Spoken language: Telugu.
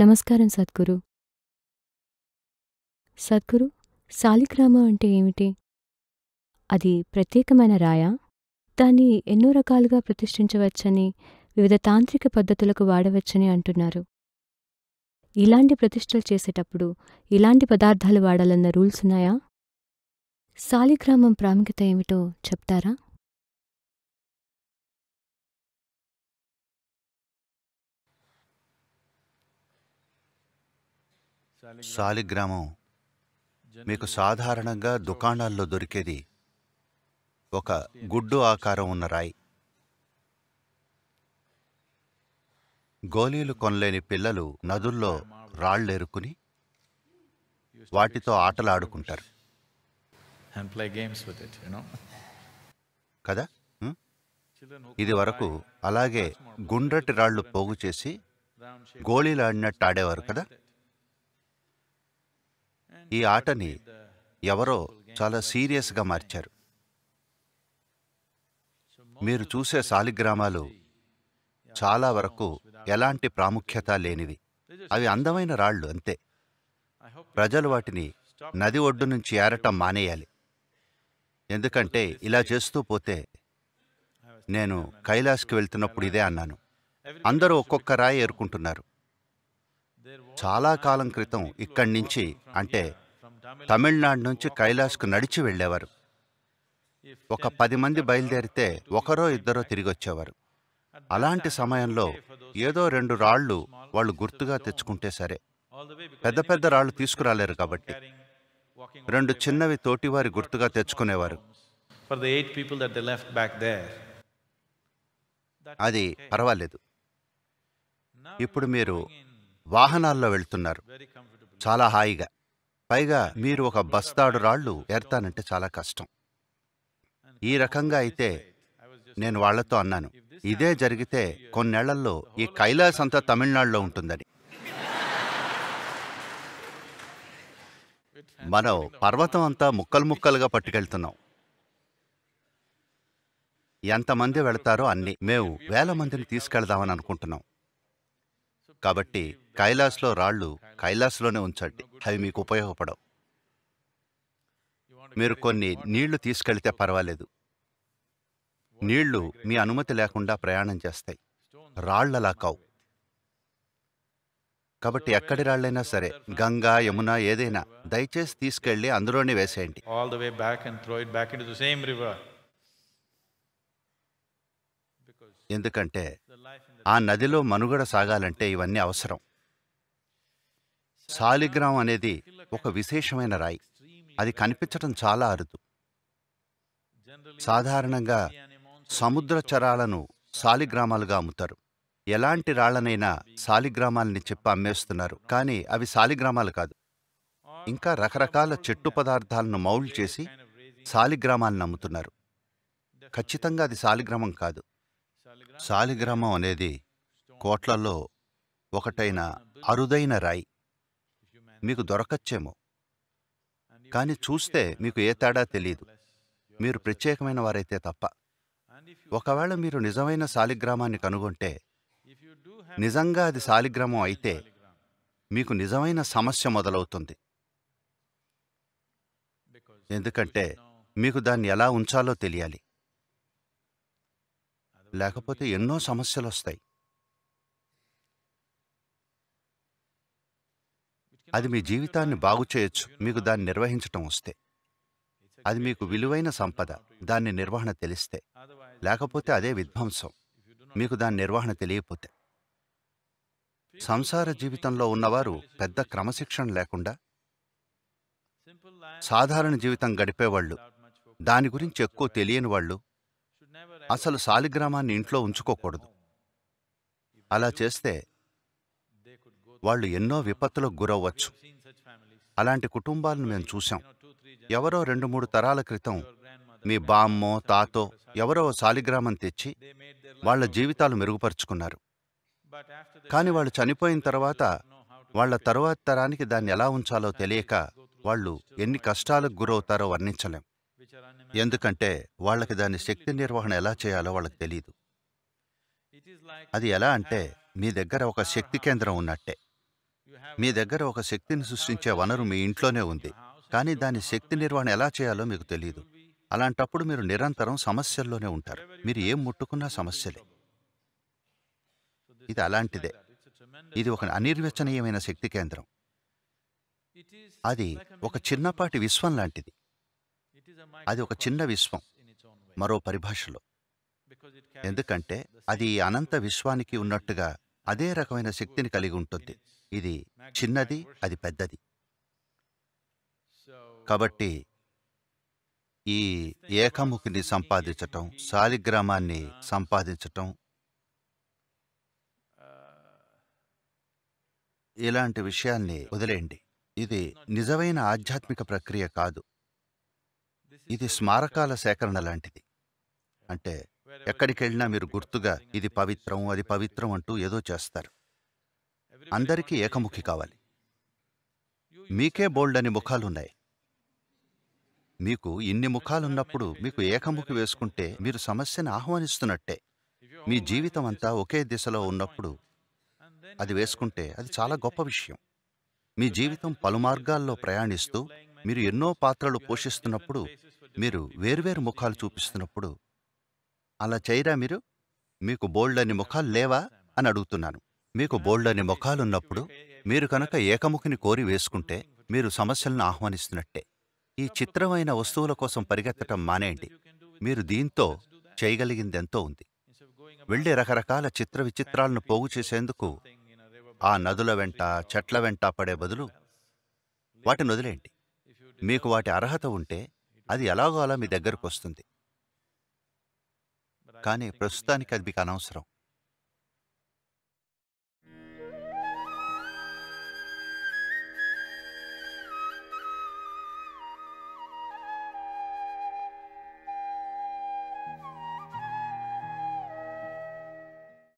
నమస్కారం సద్గురు సద్గురు సాలిగ్రామం అంటే ఏమిటి అది ప్రత్యేకమైన రాయా దాన్ని ఎన్నో రకాలుగా ప్రతిష్ఠించవచ్చని వివిధ తాంత్రిక పద్ధతులకు వాడవచ్చని అంటున్నారు ఇలాంటి ప్రతిష్టలు చేసేటప్పుడు ఇలాంటి పదార్థాలు వాడాలన్న రూల్స్ ఉన్నాయా సాలిగ్రామం ప్రాముఖ్యత ఏమిటో చెప్తారా సాలిగ్రామం మీకు సాధారణంగా దుకాణాల్లో దొరికేది ఒక గుడ్డు ఆకారం ఉన్న రాయి గోళీలు కొనలేని పిల్లలు నదుల్లో రాళ్ళేరుకుని వాటితో ఆటలాడుకుంటారు కదా ఇది వరకు అలాగే గుండ్రటి రాళ్లు పోగు చేసి గోళీలు ఆడినట్టు ఆడేవారు కదా ఈ ఆటని ఎవరో చాలా సీరియస్గా మార్చారు మీరు చూసే సాలిగ్రామాలు చాలా వరకు ఎలాంటి ప్రాముఖ్యత లేనివి అవి అందమైన రాళ్ళు అంతే ప్రజలు వాటిని నది ఒడ్డు నుంచి ఏరటం మానేయాలి ఎందుకంటే ఇలా చేస్తూ పోతే నేను కైలాస్కి వెళ్తున్నప్పుడు ఇదే అన్నాను అందరూ ఒక్కొక్క రాయి ఏరుకుంటున్నారు చాలా కాలం క్రితం ఇక్కడి నుంచి అంటే తమిళనాడు నుంచి కైలాస్కు నడిచి వెళ్ళేవారు ఒక పది మంది బయలుదేరితే ఒకరో ఇద్దరో తిరిగి వచ్చేవారు అలాంటి సమయంలో ఏదో రెండు రాళ్ళు వాళ్ళు గుర్తుగా తెచ్చుకుంటే సరే పెద్ద పెద్ద రాళ్ళు తీసుకురాలేరు కాబట్టి రెండు చిన్నవి తోటివారి గుర్తుగా తెచ్చుకునేవారు అది పర్వాలేదు ఇప్పుడు మీరు వాహనాల్లో వెళ్తున్నారు చాలా హాయిగా పైగా మీరు ఒక బస్తాడు రాళ్ళు ఏర్తానంటే చాలా కష్టం ఈ రకంగా అయితే నేను వాళ్లతో అన్నాను ఇదే జరిగితే కొన్నేళ్లలో ఈ కైలాస్ అంతా తమిళనాడులో ఉంటుందని మనం పర్వతం అంతా ముక్కలు ముక్కలుగా పట్టుకెళ్తున్నాం ఎంతమంది వెళతారో అన్ని మేము వేల మందిని తీసుకెళ్దామని అనుకుంటున్నాం కాబట్టి కైలాస్లో రాళ్ళు కైలాస్లోనే ఉంచండి అవి మీకు ఉపయోగపడవు మీరు కొన్ని నీళ్లు తీసుకెళ్తే పర్వాలేదు నీళ్లు మీ అనుమతి లేకుండా ప్రయాణం చేస్తాయి రాళ్లలా కావు కాబట్టి ఎక్కడి రాళ్ళైనా సరే గంగా యమున ఏదైనా దయచేసి తీసుకెళ్లి అందులోనే వేసేయండి ఎందుకంటే ఆ నదిలో మనుగడ సాగాలంటే ఇవన్నీ అవసరం సాలిగ్రామ్ అనేది ఒక విశేషమైన రాయి అది కనిపించడం చాలా అరుదు సాధారణంగా సముద్ర చరాలను సాలిగ్రామాలుగా అమ్ముతారు ఎలాంటి రాళ్లనైనా సాలిగ్రామాలని చెప్పి అమ్మేస్తున్నారు కానీ అవి సాలిగ్రామాలు కాదు ఇంకా రకరకాల చెట్టు పదార్థాలను మౌల్డ్ చేసి సాలిగ్రామాలను అమ్ముతున్నారు ఖచ్చితంగా అది సాలిగ్రామం కాదు సాలిగ్రామం అనేది కోట్లలో ఒకటైన అరుదైన రాయి మీకు దొరకచ్చేమో కానీ చూస్తే మీకు ఏ తేడా తెలియదు మీరు ప్రత్యేకమైన వారైతే తప్ప ఒకవేళ మీరు నిజమైన శాలిగ్రామాన్ని కనుగొంటే నిజంగా అది శాలిగ్రామం అయితే మీకు నిజమైన సమస్య మొదలవుతుంది ఎందుకంటే మీకు దాన్ని ఎలా ఉంచాలో తెలియాలి లేకపోతే ఎన్నో సమస్యలు వస్తాయి అది మీ జీవితాన్ని బాగు చేయొచ్చు మీకు దాన్ని నిర్వహించటం వస్తే అది మీకు విలువైన సంపద దాన్ని నిర్వహణ తెలిస్తే లేకపోతే అదే విధ్వంసం మీకు దాని నిర్వహణ తెలియపోతే సంసార జీవితంలో ఉన్నవారు పెద్ద క్రమశిక్షణ లేకుండా సాధారణ జీవితం గడిపేవాళ్ళు దాని గురించి ఎక్కువ తెలియని వాళ్ళు అసలు సాలిగ్రామాన్ని ఇంట్లో ఉంచుకోకూడదు అలా చేస్తే వాళ్ళు ఎన్నో విపత్తులకు గురవ్వచ్చు అలాంటి కుటుంబాలను మేము చూశాం ఎవరో రెండు మూడు తరాల క్రితం మీ బామ్మో తాతో ఎవరో సాలిగ్రామం తెచ్చి వాళ్ళ జీవితాలు మెరుగుపరుచుకున్నారు కానీ వాళ్ళు చనిపోయిన తర్వాత వాళ్ళ తరువాత తరానికి దాన్ని ఎలా ఉంచాలో తెలియక వాళ్ళు ఎన్ని కష్టాలకు గురవుతారో వర్ణించలేం ఎందుకంటే వాళ్ళకి దాని శక్తి నిర్వహణ ఎలా చేయాలో వాళ్ళకి తెలియదు అది ఎలా అంటే మీ దగ్గర ఒక శక్తి కేంద్రం ఉన్నట్టే మీ దగ్గర ఒక శక్తిని సృష్టించే వనరు మీ ఇంట్లోనే ఉంది కానీ దాని శక్తి నిర్వహణ ఎలా చేయాలో మీకు తెలియదు అలాంటప్పుడు మీరు నిరంతరం సమస్యల్లోనే ఉంటారు మీరు ఏం ముట్టుకున్నా సమస్యలే ఇది అలాంటిదే ఇది ఒక అనిర్వచనీయమైన శక్తి కేంద్రం అది ఒక చిన్నపాటి విశ్వం లాంటిది అది ఒక చిన్న విశ్వం మరో పరిభాషలో ఎందుకంటే అది అనంత విశ్వానికి ఉన్నట్టుగా అదే రకమైన శక్తిని కలిగి ఉంటుంది ఇది చిన్నది అది పెద్దది కాబట్టి ఈ ఏకముఖిని సంపాదించటం సాలిగ్రామాన్ని సంపాదించటం ఇలాంటి విషయాన్ని వదిలేయండి ఇది నిజమైన ఆధ్యాత్మిక ప్రక్రియ కాదు ఇది స్మారకాల సేకరణ లాంటిది అంటే ఎక్కడికెళ్ళినా మీరు గుర్తుగా ఇది పవిత్రం అది పవిత్రం అంటూ ఏదో చేస్తారు అందరికీ ఏకముఖి కావాలి మీకే బోల్డ్ అని ముఖాలున్నాయి మీకు ఇన్ని ముఖాలున్నప్పుడు మీకు ఏకముఖి వేసుకుంటే మీరు సమస్యను ఆహ్వానిస్తున్నట్టే మీ జీవితం అంతా ఒకే దిశలో ఉన్నప్పుడు అది వేసుకుంటే అది చాలా గొప్ప విషయం మీ జీవితం పలు మార్గాల్లో ప్రయాణిస్తూ మీరు ఎన్నో పాత్రలు పోషిస్తున్నప్పుడు మీరు వేర్వేరు ముఖాలు చూపిస్తున్నప్పుడు అలా చేయరా మీరు మీకు బోల్డ్ అని ముఖాలు లేవా అని అడుగుతున్నాను మీకు బోల్డ్ అని ముఖాలున్నప్పుడు మీరు కనుక ఏకముఖిని కోరి వేసుకుంటే మీరు సమస్యలను ఆహ్వానిస్తున్నట్టే ఈ చిత్రమైన వస్తువుల కోసం పరిగెత్తటం మానేయండి మీరు దీంతో చేయగలిగిందెంతో ఉంది వెళ్లి రకరకాల చిత్ర విచిత్రాలను పోగు చేసేందుకు ఆ నదుల వెంట చెట్ల వెంట పడే బదులు వాటిని వదిలేయండి మీకు వాటి అర్హత ఉంటే అది ఎలాగో అలా మీ దగ్గరకు వస్తుంది కానీ ప్రస్తుతానికి అది మీకు అనవసరం